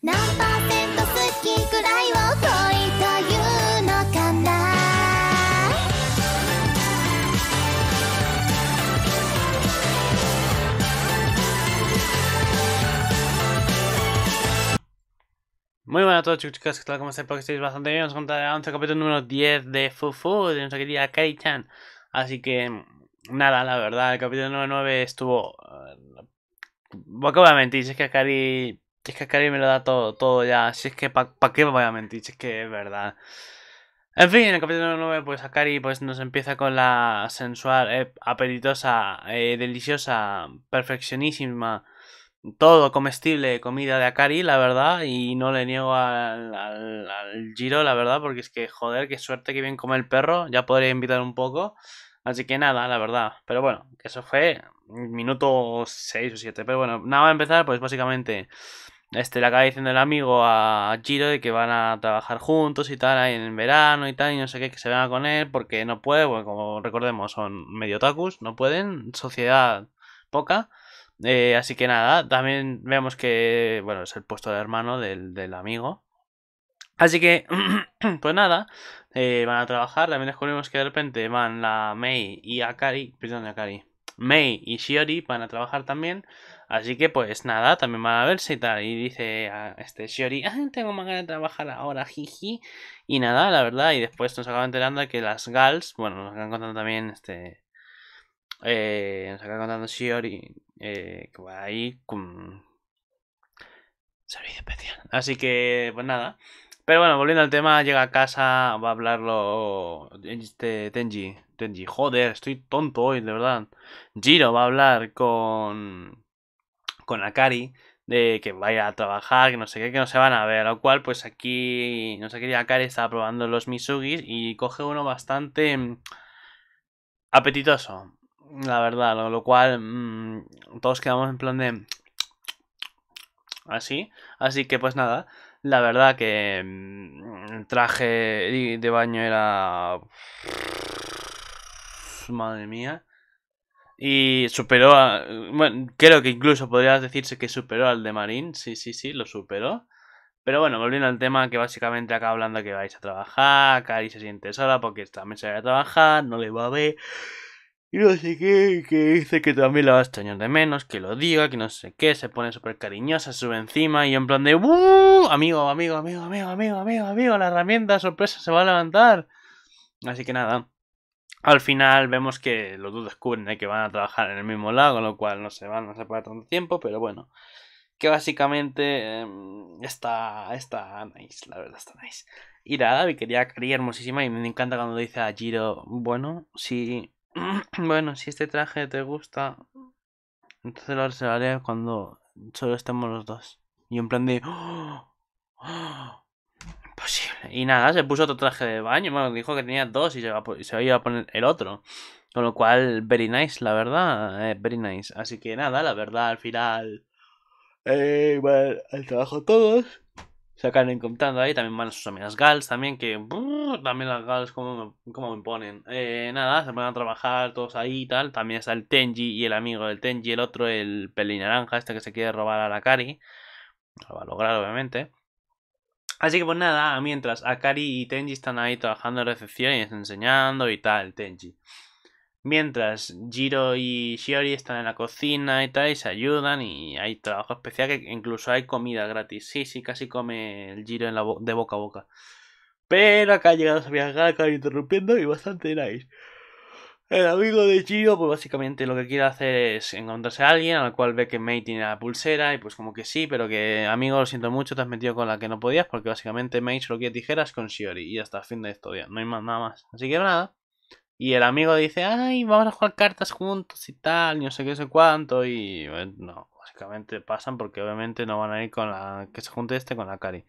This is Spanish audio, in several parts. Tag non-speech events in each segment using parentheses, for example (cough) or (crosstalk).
Muy buenas a todos chicos ¿qué tal? ¿Cómo estáis? porque estáis bastante bien. Nos contaremos el capítulo número 10 de Fufu de nuestra querida Kari chan Así que, nada, la verdad, el capítulo número 9 estuvo... Acabo eh, de es que Kari es que Akari me lo da todo, todo ya. Si es que, ¿para qué qué voy a mentir? Si es que es verdad. En fin, en el capítulo 9, pues Akari pues, nos empieza con la sensual, eh, apetitosa, eh, deliciosa, perfeccionísima, todo comestible comida de Akari, la verdad. Y no le niego al, giro, la verdad, porque es que, joder, qué suerte que bien come el perro. Ya podría invitar un poco. Así que nada, la verdad. Pero bueno, eso fue minuto 6 o 7. Pero bueno, nada, a empezar, pues básicamente este le acaba diciendo el amigo a Giro de que van a trabajar juntos y tal en verano y tal y no sé qué que se venga con él porque no puede bueno, como recordemos son medio takus no pueden sociedad poca eh, así que nada también vemos que bueno es el puesto de hermano del, amigo así que (clears throat) pues nada eh, van a trabajar también descubrimos que de repente van la Mei y Akari perdón Akari Mei y Shiori van a trabajar también Así que pues nada, también van a verse y tal. Y dice a este Shiori, ah, tengo más ganas de trabajar ahora, jiji. Y nada, la verdad, y después nos acaba enterando de que las gals, bueno, nos acaban contando también este... Eh, nos acaba contando Shiori eh, que va ahí con... Servicio especial. Así que, pues nada. Pero bueno, volviendo al tema, llega a casa, va a hablarlo este Tenji. Tenji, joder, estoy tonto hoy, de verdad. Giro va a hablar con con Akari de que vaya a trabajar, que no sé qué, que no se van a ver. Lo cual, pues aquí, no sé qué, Akari está probando los Misugis y coge uno bastante mm, apetitoso, la verdad. Lo, cual, mm, todos quedamos en plan de. Así, así que pues nada. La verdad que mm, el traje de baño era... Madre mía. Y superó a. Bueno, creo que incluso podrías decirse que superó al de Marín. Sí, sí, sí, lo superó. Pero bueno, volviendo al tema que básicamente acaba hablando que vais a trabajar, Cari se siente sola porque también se va a trabajar, no le va a ver. Y no sé qué, que dice que también la va a extrañar de menos, que lo diga, que no sé qué, se pone súper cariñosa, sube encima y en plan de ¡Uh! Amigo, amigo, amigo, amigo, amigo, amigo, amigo, la herramienta sorpresa se va a levantar. Así que nada, al final vemos que los dos descubren que van a trabajar en el mismo lago, lo cual no se van a separar tanto tiempo, pero bueno. Que básicamente em, está, está nice, la verdad está nice. Y nada, quería quería hermosísima y me encanta cuando dice a Jiro, bueno, si, (clears throat) bueno, si este traje te gusta, entonces lo reservaré cuando solo estemos los dos. Y en plan de... (gasps) ¡Oh! Y nada, se puso otro traje de baño. Bueno, dijo que tenía dos y se, iba a poner el otro. Con lo cual, very nice, la verdad. Eh, very nice. Así que nada, la verdad, al final. Eh, bueno, el trabajo todos. Se acaban encontrando ahí. También van sus amigas Gals también. Que. Uh, también las Gals, como me, cómo me ponen. Eh, nada, se van a trabajar todos ahí y tal. También está el Tenji y el amigo del Tenji. El otro, el pelín naranja, este que se quiere robar a la Kari. Lo va a lograr, obviamente. Así que pues nada, ah, mientras Akari y Tenji están ahí trabajando en recepción y enseñando y tal, Tenji. Mientras Jiro y Shiori están en la cocina y tal, y se ayudan y hay trabajo especial que incluso hay comida gratis. Sí, sí, casi come el Jiro en de boca a boca. Pero acá ha llegado a viajar, interrumpiendo y bastante nice. El amigo de Chiyo pues básicamente lo que quiere hacer es encontrarse a alguien al cual ve que May tiene la pulsera y pues como que sí, pero que amigo, lo siento mucho, te has metido con la que no podías porque básicamente May solo quiere tijeras con Shiori y hasta el fin de historia, no hay más nada más. Así que nada. Y el amigo dice, ay, vamos a jugar cartas juntos y tal, y no sé qué, sé cuánto, y bueno, no, básicamente pasan porque obviamente no van a ir con la que se junte este con la Cari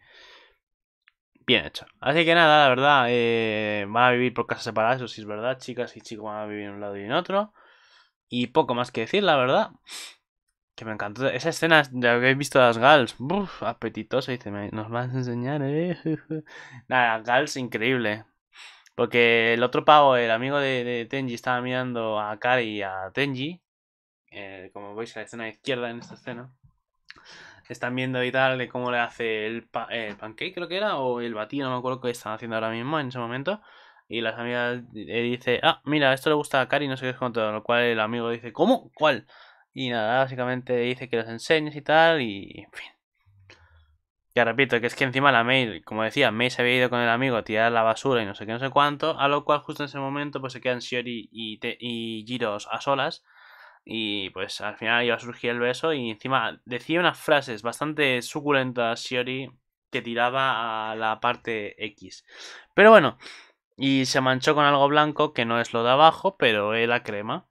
bien Así que nada, la verdad, eh, van a vivir por casas separadas, eso sí es verdad, chicas y chicos van a vivir en un lado y en otro. Y poco más que decir, la verdad. Que me encantó. Esa escena ya habéis visto las Gals, apetitosa, dice, nos vas a enseñar, eh. (laughs) nada, Gals increíble. Porque el otro pavo, el amigo de, Tenji, estaba mirando a Kari y a Tenji. Eh, como veis a la escena izquierda en esta escena están viendo y tal de cómo le hace el, pa eh, pancake, creo que era, o el batido, no me acuerdo qué están haciendo ahora mismo en ese momento. Y las amigas le eh, dice, ah, mira, esto le gusta a Cari, no sé qué es cuánto, lo cual el amigo dice, ¿cómo? ¿Cuál? Y nada, básicamente dice que los enseñes y tal, y en fin. Ya repito, que es que encima la Mail, como decía, Mei se había ido con el amigo a tirar la basura y no sé qué, no sé cuánto, a lo cual justo en ese momento pues se quedan Shiori y, y Giros a solas y pues al final iba a surgir el beso y encima decía unas frases bastante suculentas Shiori que tiraba a la parte X. Pero bueno, y se manchó con algo blanco que no es lo de abajo, pero es la crema.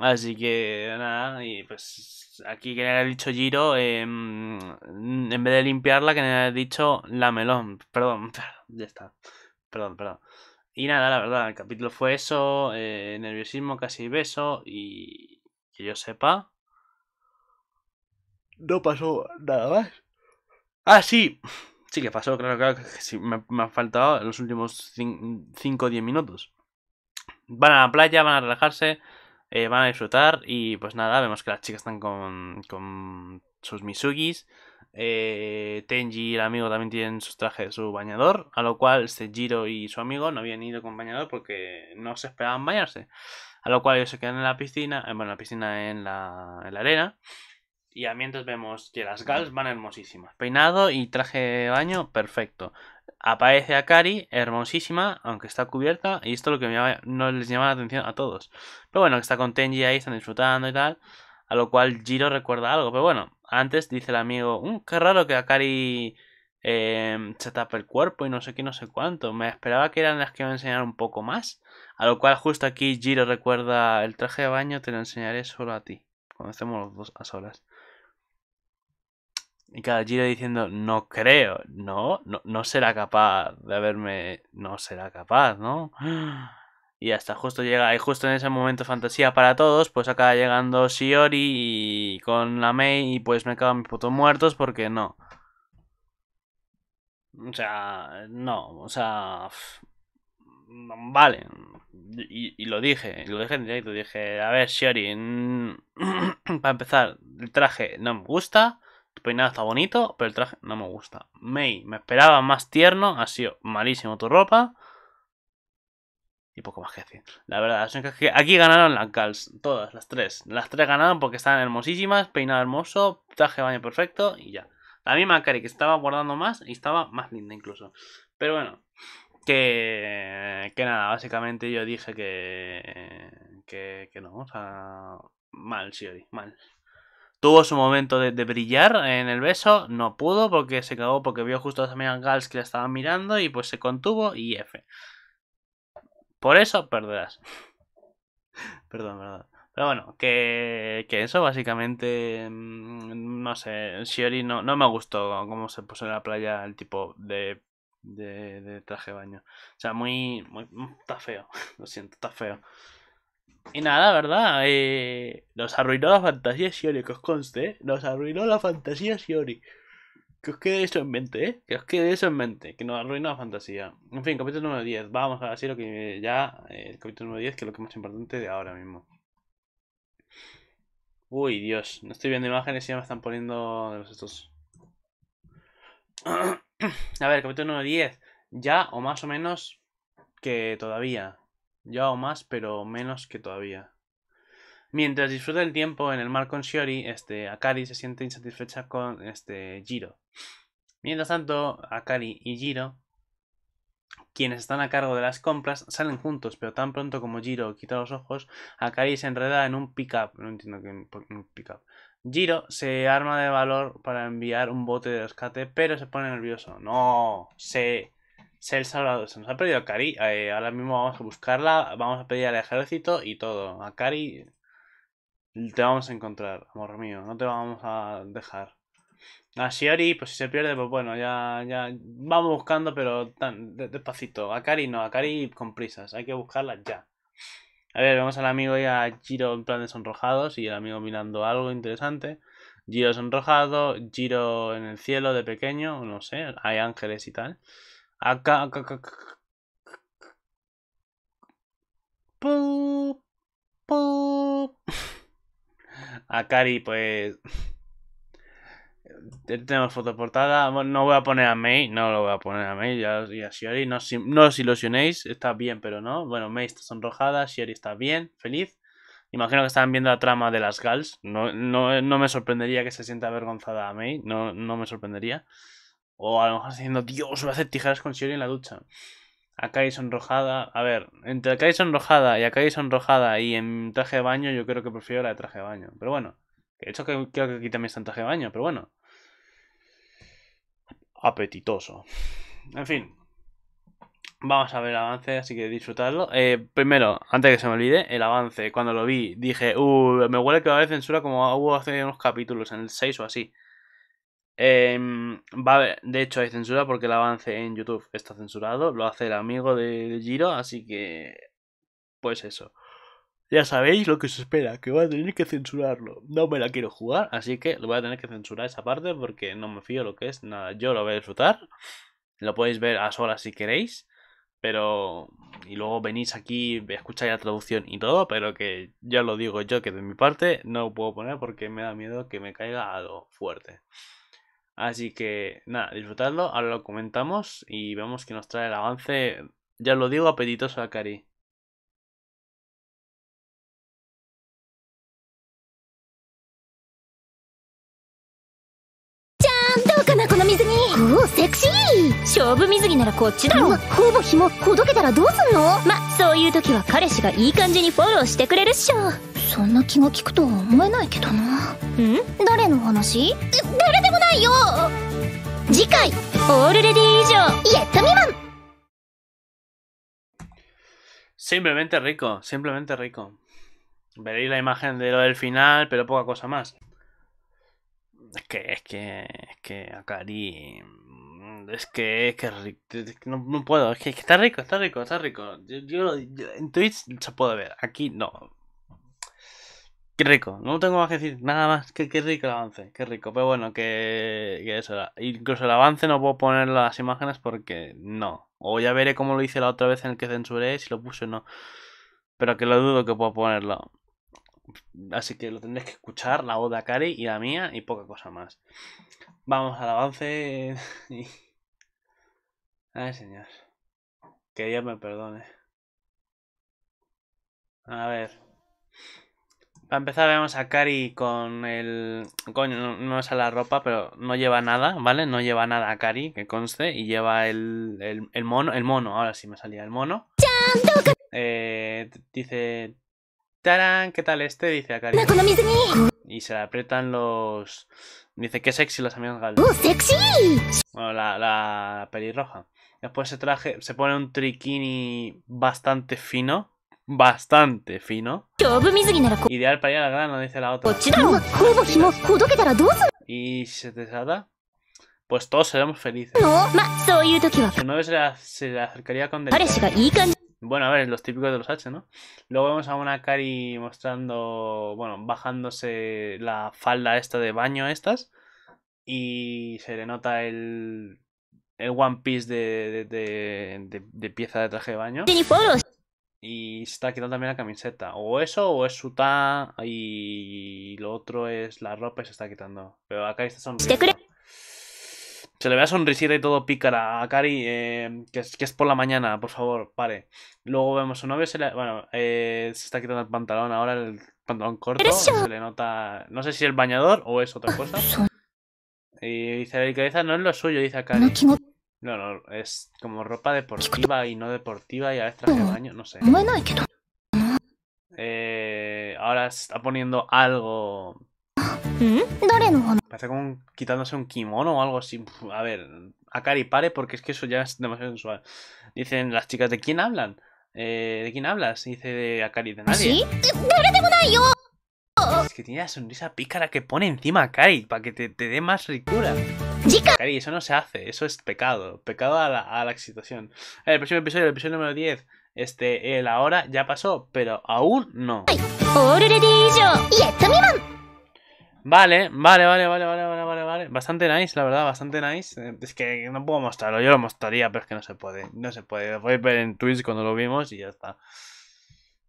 Así que nada, y pues aquí que le ha dicho Giro, em, en vez de limpiarla, que le ha dicho la melón. Perdón, (laughs) ya está. Perdón, perdón. Y nada, la verdad, el capítulo fue eso, eh, nerviosismo, casi beso y, que yo sepa, no pasó nada más. Ah, sí. Sí que pasó, claro, claro que sí. Me, me han faltado en los últimos 5 o 10 minutos. Van a la playa, van a relajarse, eh, van a disfrutar y pues nada, vemos que las chicas están con, sus misugis. Eh, Tenji el amigo también tienen sus trajes, su bañador, a lo cual Sejiro y su amigo no habían ido con bañador porque no se esperaban bañarse. A lo cual ellos se quedan en la piscina, eh, bueno, en la piscina en la, arena. Y a mientras vemos que las gals van hermosísimas. Peinado y traje de baño perfecto. Aparece Akari, hermosísima, aunque está cubierta. Y esto es lo que no les llama la atención a todos. Pero bueno, que está con Tenji ahí, están disfrutando y tal. A lo cual Giro recuerda algo. Pero bueno, antes dice el amigo, un mm, qué raro que Akari eh, se tapa el cuerpo y no sé qué, no sé cuánto. Me esperaba que eran las que me enseñar un poco más. A lo cual justo aquí Giro recuerda el traje de baño, te lo enseñaré solo a ti. Cuando estemos los dos a solas. Y cada Giro diciendo, no creo, no, no, será capaz de haberme, no será capaz, ¿no? (gasps) Y hasta justo llega, y justo en ese momento fantasía para todos, pues acaba llegando Shiori y con la Mei y pues me acaban mis putos muertos porque no. O sea, no, o sea, mm, vale. Y, lo dije, lo dije en directo, dije, a ver, Shiori, (clears throat) para empezar, el traje no me gusta, tu peinado está bonito, pero el traje no me gusta. Mei, me esperaba más tierno, ha sido malísimo tu ropa. Y poco más que decir. La verdad, es que aquí ganaron las Gals, todas, las tres. Las tres ganaron porque estaban hermosísimas, peinado hermoso, traje baño perfecto y ya. La misma Macari, que estaba guardando más y estaba más linda incluso. Pero bueno, que, que nada, básicamente yo dije que, que, no, o sea, mal Shiori, mal. Tuvo su momento de, brillar en el beso, no pudo porque se cagó porque vio justo a las Gals que la estaban mirando y pues se contuvo y F. Por eso perderás. (laughs) Perdón, verdad. Pero bueno, que, eso básicamente, mm, no sé, Shiori no, no me gustó cómo se puso en la playa el tipo de, de, traje de baño. O sea, muy, muy, mm, está feo, (laughs) lo siento, está feo. Y nada, ¿verdad? Eh, nos arruinó la fantasía Shiori, que os conste, ¿eh? nos arruinó la fantasía Shiori. Que os quede eso en mente, ¿eh? Que os quede eso en mente, que nos arruinó la fantasía. En fin, capítulo número 10, vamos a decir lo que ya, eh, el capítulo número 10, que es lo que más importante de ahora mismo. Uy, Dios, no estoy viendo imágenes y ya me están poniendo de los estos. (clears throat) A ver, capítulo número 10. Ya o más o menos que todavía. Ya o más, pero menos que todavía. Mientras disfruta el tiempo en el mar con Shiori, este, Akari se siente insatisfecha con este Jiro. Mientras tanto, Akari y Jiro quienes están a cargo de las compras salen juntos, pero tan pronto como Giro quita los ojos, Akari se enreda en un pick-up. No entiendo qué un pick-up. Jiro se arma de valor para enviar un bote de rescate, pero se pone nervioso. No, se, se el salvador. Se nos ha perdido Akari. Eh, ahora mismo vamos a buscarla, vamos a pedir al ejército y todo. Akari, te vamos a encontrar, amor mío. No te vamos a dejar. A ah, Shiori, pues si se pierde, pues bueno, ya, ya vamos buscando, pero tan, despacito. A Kari no, a Kari con prisas, hay que buscarla ya. A ver, vemos al amigo y a Giro en plan de sonrojados y el amigo mirando algo interesante. Giro sonrojado, Giro en el cielo de pequeño, no sé, hay ángeles y tal. Acá, (laughs) A pues eh, tenemos fotoportada. No voy a poner a May, no lo voy a poner a May ya, y a Shiori. No, no os ilusionéis, está bien, pero no. Bueno, May está sonrojada, Shiori está bien, feliz. Imagino que estaban viendo la trama de las Gals. No, me sorprendería que se sienta avergonzada a May, no, no me sorprendería. O a lo mejor diciendo, Dios, voy a hacer tijeras con Shiori en la ducha. Akai sonrojada. A ver, entre Akai sonrojada y Akai sonrojada y en traje de baño, yo creo que prefiero la de traje de baño. Pero bueno, de hecho creo que aquí también está en traje de baño, pero bueno apetitoso. En fin, Vamos a ver el avance, así que disfrutarlo. Eh, primero, antes que se me olvide, el avance. Cuando lo vi, dije, uh, me huele que va a haber censura como hubo hace unos capítulos, en el 6 o así. Em, va de hecho, hay censura porque el avance en YouTube está censurado. Lo hace el amigo de Giro, así que. Pues eso. Ya sabéis lo que se espera, que voy a tener que censurarlo. No me la quiero jugar, así que lo voy a tener que censurar esa parte porque no me fío lo que es. Nada, yo lo voy a disfrutar. Lo podéis ver a solas si queréis. Pero. Y luego venís aquí, escucháis la traducción y todo. Pero que ya lo digo yo que de mi parte no puedo poner porque me da miedo que me caiga algo fuerte. Así que nada, disfrutadlo. Ahora lo comentamos y vemos que nos trae el avance. Ya lo digo, apetitoso a Cari. 勝負水着ならこっちだろほぼ紐ほどけたらどうすんのまそういう時は彼氏がいい感じにフォローしてくれるっしょそんな気が利くとは思えないけどなん誰の話誰でもないよ次回「オールレディ以上イエットミマン」Simplemente rico, simplemente rico. Veréis la imagen de lo del final, pero poca cosa más. Es que, es que, es que, Akari. Es que, es que, no, puedo. Es que, está rico, está rico, está rico. en Twitch se puede ver, aquí no. Qué rico, no tengo más que decir, nada más. Qué, qué rico el avance, qué rico. Pero bueno, que, eso era. Incluso el avance no puedo poner las imágenes porque no. O ya veré cómo lo hice la otra vez en el que censuré, si lo puse o no. Pero que lo dudo que pueda ponerlo. Así que lo tendréis que escuchar, la voz de Akari y la mía y poca cosa más. Vamos al avance (laughs) Ay, señor. Que Dios me perdone. A ver. Para empezar vemos a Kari con el... Coño, no, es a la ropa, pero no lleva nada, ¿vale? No lleva nada a Kari que conste, y lleva el, el, mono, el mono, ahora sí me salía el mono. Eh, dice... Tarán, ¿qué tal este? Dice a Cari. Y se le apretan los... Dice, qué sexy los amigos ¡Oh, sexy! Bueno, la pelirroja. Después se traje, se pone un trikini bastante fino. Bastante fino. Ideal para ir a la grano, dice la otra. Y se desata. Pues todos seremos felices. Su novio se, le se acercaría con Bueno, a ver, los típicos de los H, ¿no? Luego vemos a una Kari mostrando, bueno, bajándose la falda esta de baño estas. Y se le nota el el One Piece de, pieza de traje de baño. Y se está quitando también la camiseta. O eso, o es su ta y lo otro es la ropa y se está quitando. Pero acá está sonriendo. Se le ve a sonrisita y todo pícara a Akari, eh, que, es, que, es, por la mañana, por favor, pare. Luego vemos a su novio, se bueno, eh, se está quitando el pantalón ahora, el pantalón corto, se le nota, no sé si el bañador o es otra cosa. Y dice cabeza no es lo suyo, dice Akari. No, no, es como ropa deportiva y no deportiva y a veces traje baño, no sé. Eh, ahora está poniendo algo. Parece como quitándose un kimono o algo así. A ver, Akari, pare porque es que eso ya es demasiado sensual. Dicen las chicas, ¿de quién hablan? Eh, ¿De quién hablas? Dice de Akari, de nadie. ¿Sí? que tiene la sonrisa pícara que pone encima a Kari para que te, dé más ricura. ¡Chica! Kari, eso no se hace, eso es pecado, pecado a la, situación. excitación. el próximo episodio, el episodio número 10, este, el ahora ya pasó, pero aún no. Vale, vale, vale, vale, vale, vale, vale, vale. Bastante nice, la verdad, bastante nice. Es que no puedo mostrarlo, yo lo mostraría, pero es que no se puede. No se puede. Lo podéis ver en Twitch cuando lo vimos y ya está.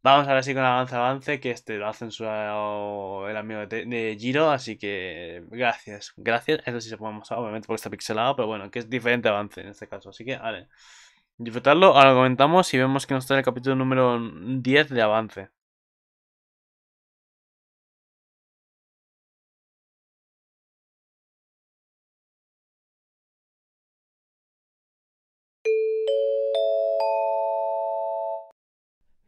Vamos ahora sí con Avance Avance, que este lo ha censurado el amigo de, Giro, así que gracias, gracias. Eso sí se puede obviamente, porque está pixelado, pero bueno, que es diferente Avance en este caso, así que vale. Disfrutarlo, ahora lo comentamos y vemos que nos trae el capítulo número 10 de Avance.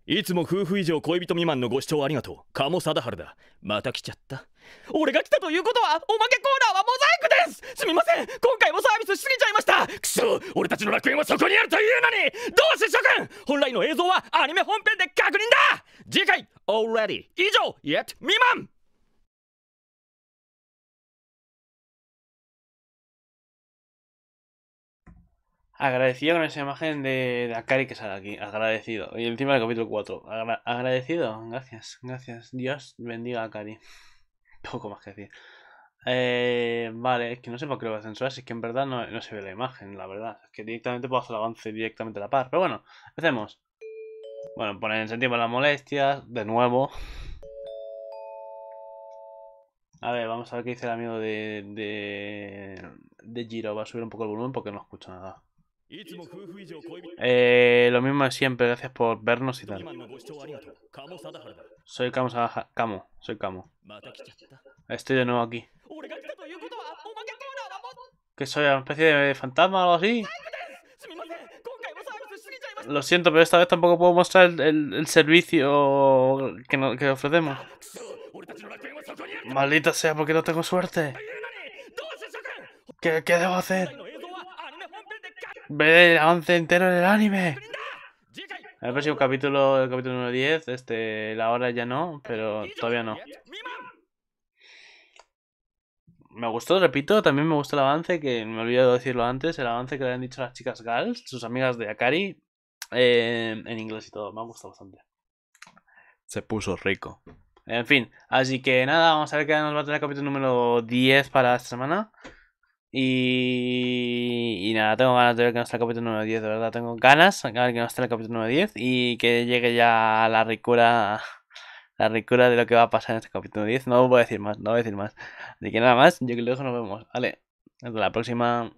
いつも夫婦以上恋人未満のご視聴ありがとう鴨貞治だまた来ちゃった俺が来たということはおまけコーナーはモザイクですすみません今回もサービスしすぎちゃいましたくそ俺たちの楽園はそこにあるというのにどうして諸君本来の映像はアニメ本編で確認だ次回オーレディ。以上イエット未満 Agradecido con esa imagen de, Akari que sale aquí. Agradecido. Y encima del capítulo 4. agradecido. Gracias. Gracias. Dios bendiga a Akari. (laughs) Poco más que decir. Eh, vale, es que no sé por qué lo voy a censurar. es que en verdad no, se ve la imagen, la verdad. Es que directamente puedo hacer el avance directamente a la par. Pero bueno, empecemos. Bueno, ponen en sentido las molestias. De nuevo. A ver, vamos a ver qué dice el amigo de, de, de Giro. Va a subir un poco el volumen porque no escucho nada. Eh, lo mismo de siempre, gracias por vernos y tal. Soy Kamo Sadaja. Kamo, soy Kamo. Estoy de nuevo aquí. ¿Que soy una especie de fantasma o algo así? Lo siento, pero esta vez tampoco puedo mostrar el, servicio que, ofrecemos. Maldita sea, porque no tengo suerte. ¿Qué, qué debo hacer? Ve el avance entero del anime. El próximo capítulo, el capítulo número 10, este, la hora ya no, pero todavía no. Me gustó, repito, también me gustó el avance, que me he olvidado de decirlo antes, el avance que le han dicho las chicas Gals, sus amigas de Akari, em, en inglés y todo, me ha gustado bastante. Se puso rico. En fin, así que nada, vamos a ver qué nos va a tener el capítulo número 10 para esta semana. Y, nada, tengo ganas de ver que no está el capítulo número 10, de verdad. Tengo ganas de ver que no está el capítulo número 10 y que llegue ya la ricura (laughs) la ricura de lo que va a pasar en este capítulo 10. No voy a decir más, no voy a decir más. Así que nada más, yo que luego nos vemos. Vale, hasta la próxima.